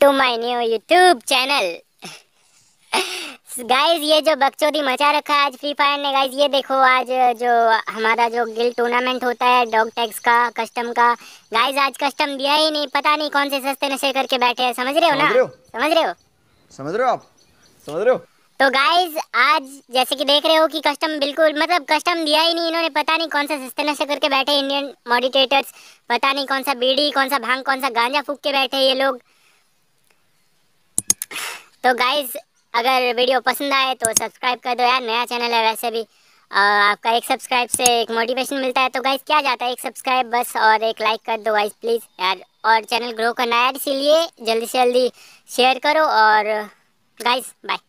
to my new YouTube channel guys ये जो बकचोदी मचा रखा है आज फ्री फायर ने गाइज ये देखो आज जो हमारा जो गिल टूर्नामेंट होता है डॉग टैक्स का कस्टम का गाइज आज कस्टम दिया ही नहीं पता नहीं कौन से सस्ते नशे करके बैठे हैं समझ रहे हो ना समझ रहे हो समझ रहे हो आप समझ रहे हो तो गाइज आज जैसे कि देख रहे हो कि कस्टम बिल्कुल मतलब कस्टम दिया ही नहीं इन्होंने पता नहीं कौन सा सस्ते नशे करके बैठे इंडियन मॉडिटेटर्स पता नहीं कौन सा बीड़ी कौन सा भांग कौन सा गांजा फूक के बैठे ये लोग तो गाइज अगर वीडियो पसंद आए तो सब्सक्राइब कर दो यार नया चैनल है वैसे भी आपका एक सब्सक्राइब से एक मोटिवेशन मिलता है तो गाइज क्या जाता है एक सब्सक्राइब बस और एक लाइक कर दो गाइज प्लीज़ यार और चैनल ग्रो करना है इसीलिए जल्दी से जल्दी शेयर करो और गाइज बाय